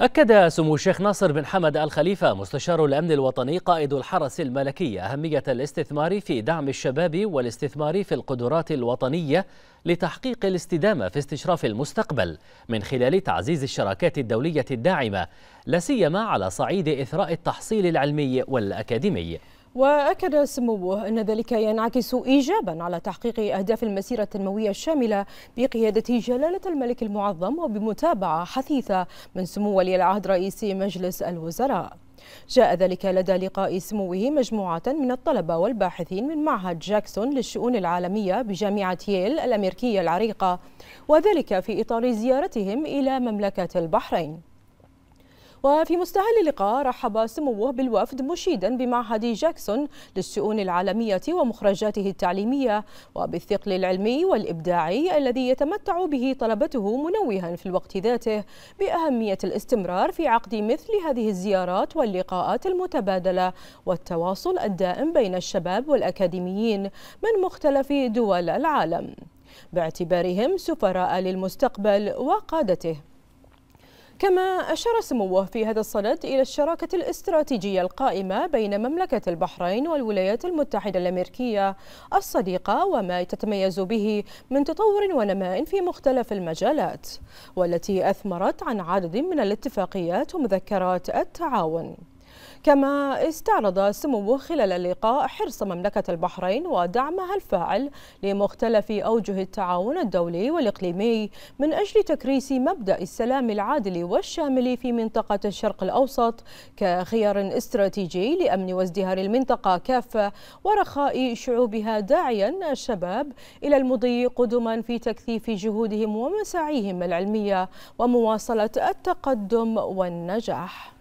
أكد سمو الشيخ ناصر بن حمد الخليفة مستشار الأمن الوطني قائد الحرس الملكي أهمية الاستثمار في دعم الشباب والاستثمار في القدرات الوطنية لتحقيق الاستدامة في استشراف المستقبل من خلال تعزيز الشراكات الدولية الداعمة لسيما على صعيد إثراء التحصيل العلمي والأكاديمي وأكد سموه أن ذلك ينعكس إيجابا على تحقيق أهداف المسيرة التنموية الشاملة بقيادة جلالة الملك المعظم وبمتابعة حثيثة من سمو ولي العهد رئيس مجلس الوزراء جاء ذلك لدى لقاء سموه مجموعة من الطلبة والباحثين من معهد جاكسون للشؤون العالمية بجامعة ييل الأمريكية العريقة وذلك في إطار زيارتهم إلى مملكة البحرين وفي مستهل اللقاء رحب سموه بالوفد مشيدا بمعهد جاكسون للشؤون العالمية ومخرجاته التعليمية وبالثقل العلمي والإبداعي الذي يتمتع به طلبته منوها في الوقت ذاته بأهمية الاستمرار في عقد مثل هذه الزيارات واللقاءات المتبادلة والتواصل الدائم بين الشباب والأكاديميين من مختلف دول العالم باعتبارهم سفراء للمستقبل وقادته كما أشار سموه في هذا الصدد إلى الشراكة الاستراتيجية القائمة بين مملكة البحرين والولايات المتحدة الأمريكية الصديقة وما تتميز به من تطور ونماء في مختلف المجالات والتي أثمرت عن عدد من الاتفاقيات ومذكرات التعاون كما استعرض سموه خلال اللقاء حرص مملكة البحرين ودعمها الفاعل لمختلف أوجه التعاون الدولي والإقليمي من أجل تكريس مبدأ السلام العادل والشامل في منطقة الشرق الأوسط كخيار استراتيجي لأمن وازدهار المنطقة كافة ورخاء شعوبها داعيا الشباب إلى المضي قدما في تكثيف جهودهم ومساعيهم العلمية ومواصلة التقدم والنجاح